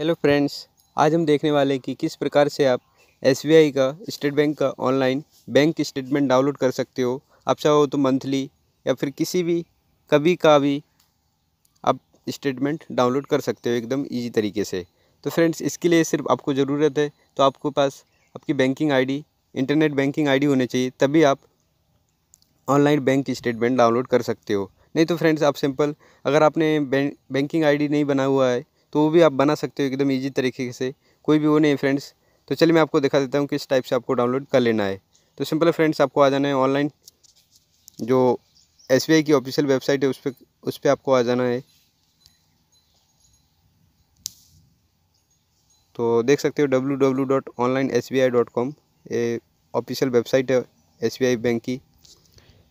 hello friends आज हम देखने वाले हैं कि किस प्रकार से आप एस का स्टेट बैंक का ऑनलाइन बैंक स्टेटमेंट डाउनलोड कर सकते हो आप चाहो तो मंथली या फिर किसी भी कभी का भी आप स्टेटमेंट डाउनलोड कर सकते हो एकदम इजी तरीके से तो फ्रेंड्स इसके लिए सिर्फ आपको ज़रूरत है तो आपके पास आपकी banking ID internet banking ID होनी चाहिए तभी आप ऑनलाइन बैंक स्टेटमेंट डाउनलोड कर सकते हो नहीं तो फ्रेंड्स आप सिंपल अगर आपने बैंकिंग आई नहीं बना हुआ है तो वो भी आप बना सकते हो एकदम ईजी तरीके से कोई भी वो नहीं है फ्रेंड्स तो चलिए मैं आपको दिखा देता हूँ किस टाइप से आपको डाउनलोड कर लेना है तो सिंपल फ्रेंड्स आपको आ जाना है ऑनलाइन जो एस की ऑफिशियल वेबसाइट है उस पर उस पर आपको आ जाना है तो देख सकते हो W W dot online S B I dot com ये ऑफिशियल वेबसाइट है एस बी आई बैंक की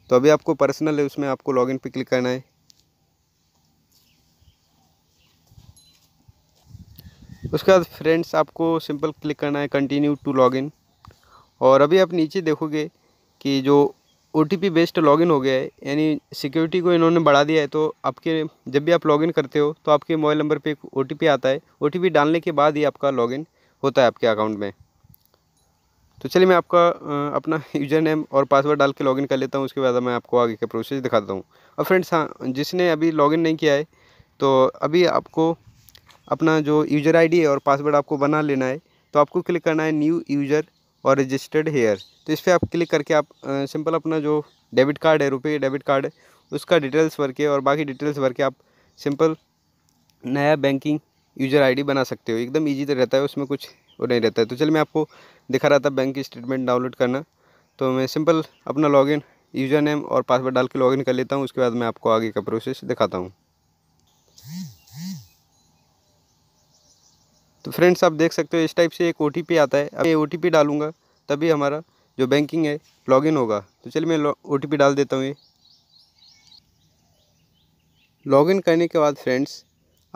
तो अभी आपको पर्सनल है उसमें आपको लॉगिन पे क्लिक करना है उसके बाद फ्रेंड्स आपको सिंपल क्लिक करना है कंटिन्यू टू लॉगिन और अभी आप नीचे देखोगे कि जो ओ टी बेस्ड लॉगिन हो गया है यानी सिक्योरिटी को इन्होंने बढ़ा दिया है तो आपके जब भी आप लॉगिन करते हो तो आपके मोबाइल नंबर पे एक ओ आता है ओ डालने के बाद ही आपका लॉगिन होता है आपके अकाउंट में तो चलिए मैं आपका अपना यूज़र नेम और पासवर्ड डाल के लॉगिन कर लेता हूँ उसके बाद मैं आपको आगे का प्रोसेस दिखाता हूँ और फ्रेंड्स हाँ जिसने अभी लॉगिन नहीं किया है तो अभी आपको अपना जो यूज़र आईडी है और पासवर्ड आपको बना लेना है तो आपको क्लिक करना है न्यू यूज़र और रजिस्टर्ड हेयर तो इस पर आप क्लिक करके आप सिंपल अपना जो डेबिट कार्ड है रुपये डेबिट कार्ड उसका डिटेल्स भर के और बाकी डिटेल्स भर के आप सिंपल नया बैंकिंग यूज़र आईडी बना सकते हो एकदम ईजी तो रहता है उसमें कुछ वो नहीं रहता है तो चलिए मैं आपको दिखा रहा था बैंक स्टेटमेंट डाउनलोड करना तो मैं सिंपल अपना लॉगिन यूज़र नेम और पासवर्ड डाल के लॉगिन कर लेता हूँ उसके बाद मैं आपको आगे का प्रोसेस दिखाता हूँ तो फ्रेंड्स आप देख सकते हो इस टाइप से एक ओ आता है अब ये ओ डालूंगा तभी हमारा जो बैंकिंग है लॉगिन होगा तो चलिए मैं ओ डाल देता हूँ ये लॉगिन करने के बाद फ्रेंड्स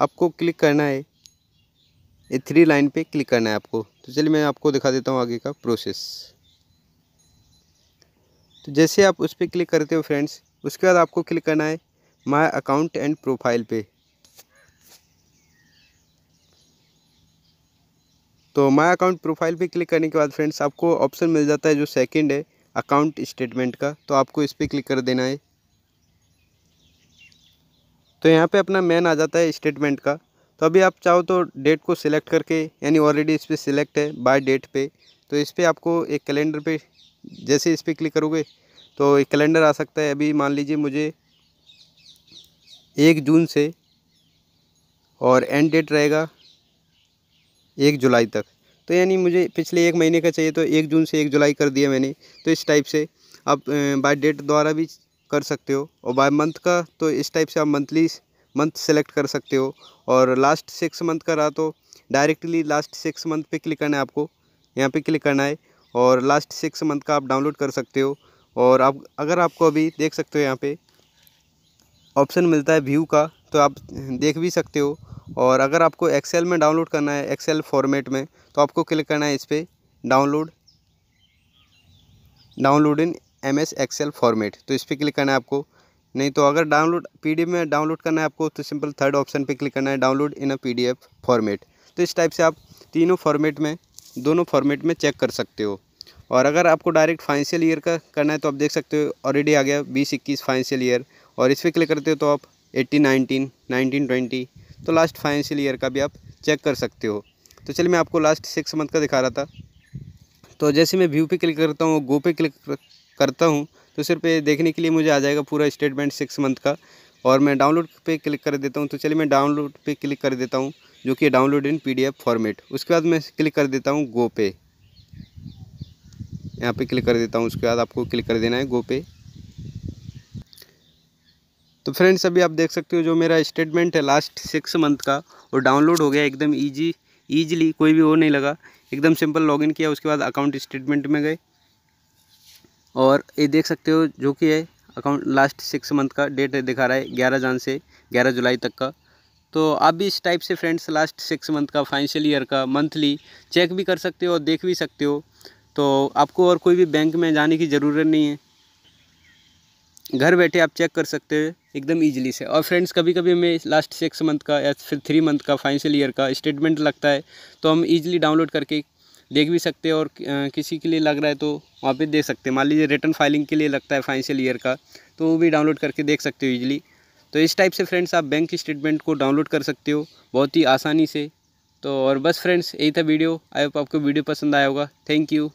आपको क्लिक करना है ये थ्री लाइन पे क्लिक करना है आपको तो चलिए मैं आपको दिखा देता हूँ आगे का प्रोसेस तो जैसे आप उस पर क्लिक करते हो फ्रेंड्स उसके बाद आपको क्लिक करना है माय अकाउंट एंड प्रोफाइल पे तो माय अकाउंट प्रोफाइल पे क्लिक करने के बाद फ्रेंड्स आपको ऑप्शन मिल जाता है जो सेकंड है अकाउंट स्टेटमेंट का तो आपको इस पर क्लिक कर देना है तो यहाँ पे अपना मैन आ जाता है स्टेटमेंट का तो अभी आप चाहो तो डेट को सिलेक्ट करके यानी ऑलरेडी इस पर सिलेक्ट है बाय डेट पे तो इस पर आपको एक कैलेंडर पे जैसे इस पर क्लिक करोगे तो एक कैलेंडर आ सकता है अभी मान लीजिए मुझे एक जून से और एंड डेट रहेगा एक जुलाई तक तो यानी मुझे पिछले एक महीने का चाहिए तो एक जून से एक जुलाई कर दिया मैंने तो इस टाइप से आप बाय डेट द्वारा भी कर सकते हो और बाय मंथ का तो इस टाइप से आप मंथली मंथ सेलेक्ट कर सकते हो और लास्ट सिक्स मंथ का रहा तो डायरेक्टली लास्ट सिक्स मंथ पे क्लिक करना है आपको यहाँ पे क्लिक करना है और लास्ट सिक्स मंथ का आप डाउनलोड कर सकते हो और आप अगर आपको अभी देख सकते हो यहाँ पे ऑप्शन मिलता है व्यू का तो आप देख भी सकते हो और अगर आपको एक्सेल में डाउनलोड करना है एक्सेल फॉर्मेट में तो आपको क्लिक करना है इस पर download download in M S Excel format तो इस पर क्लिक करना है आपको नहीं तो अगर डाउनलोड पी में डाउनलोड करना है आपको तो सिंपल थर्ड ऑप्शन पे क्लिक करना है download in a PDF format तो इस टाइप से आप तीनों फॉर्मेट में दोनों फॉर्मेट में चेक कर सकते हो और अगर आपको डायरेक्ट फाइनेंशियल ईयर का करना है तो आप देख सकते हो ऑलरेडी आ गया बीस इक्कीस फाइनेंशियल ईयर और इस पर क्लिक करते हो तो आप एट्टीन नाइनटीन नाइनटीन ट्वेंटी तो लास्ट फाइनेंशियल ईयर का भी आप चेक कर सकते हो तो चलिए मैं आपको लास्ट सिक्स मंथ का दिखा रहा था तो जैसे मैं व्यू पे क्लिक करता हूँ गो पे क्लिक करता हूँ तो सिर्फ ये देखने के लिए मुझे आ जाएगा पूरा स्टेटमेंट सिक्स मंथ का और मैं डाउनलोड पे क्लिक कर देता हूँ तो चलिए मैं डाउनलोड पे क्लिक कर देता हूँ जो कि डाउनलोड इन पी फॉर्मेट उसके बाद मैं क्लिक कर देता हूँ गो पे यहाँ पे क्लिक कर देता हूँ उसके बाद आपको क्लिक कर देना है गो पे तो फ्रेंड्स अभी आप देख सकते हो जो मेरा स्टेटमेंट है लास्ट सिक्स मंथ का वो डाउनलोड हो गया एकदम ईजी ईजिली कोई भी वो नहीं लगा एकदम सिंपल लॉगिन किया उसके बाद अकाउंट स्टेटमेंट में गए और ये देख सकते हो जो कि है अकाउंट लास्ट सिक्स मंथ का डेट दिखा रहा है ग्यारह जान से ग्यारह जुलाई तक का तो आप भी इस टाइप से फ्रेंड्स लास्ट सिक्स मंथ का फाइनेंशियल ईयर का मंथली चेक भी कर सकते हो और देख भी सकते हो तो आपको और कोई भी बैंक में जाने की ज़रूरत नहीं है घर बैठे आप चेक कर सकते हो एकदम इजीली से और फ्रेंड्स कभी कभी हमें लास्ट सिक्स मंथ का या फिर थ्री मंथ का फाइनेंशियल ईयर का स्टेटमेंट लगता है तो हम ईजिली डाउनलोड करके देख भी सकते हैं और किसी के लिए लग रहा है तो वहाँ पे देख सकते हैं मान लीजिए रिटर्न फाइलिंग के लिए लगता है फाइनेंशियल ईयर का तो वो भी डाउनलोड करके देख सकते हो ईजिली तो इस टाइप से फ्रेंड्स आप बैंक स्टेटमेंट को डाउनलोड कर सकते हो बहुत ही आसानी से तो और बस फ्रेंड्स यही था वीडियो आई होप आपको वीडियो पसंद आया होगा थैंक यू